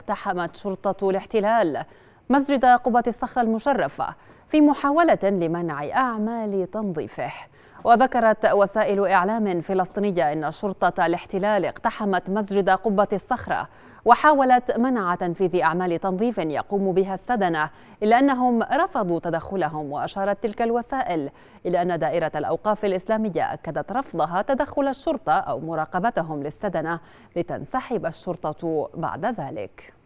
اقتحمت شرطة الاحتلال مسجد قبة الصخرة المشرفة في محاولة لمنع أعمال تنظيفه وذكرت وسائل إعلام فلسطينية أن شرطة الاحتلال اقتحمت مسجد قبة الصخرة وحاولت منع تنفيذ أعمال تنظيف يقوم بها السدنة إلا أنهم رفضوا تدخلهم وأشارت تلك الوسائل إلى أن دائرة الأوقاف الإسلامية أكدت رفضها تدخل الشرطة أو مراقبتهم للسدنة لتنسحب الشرطة بعد ذلك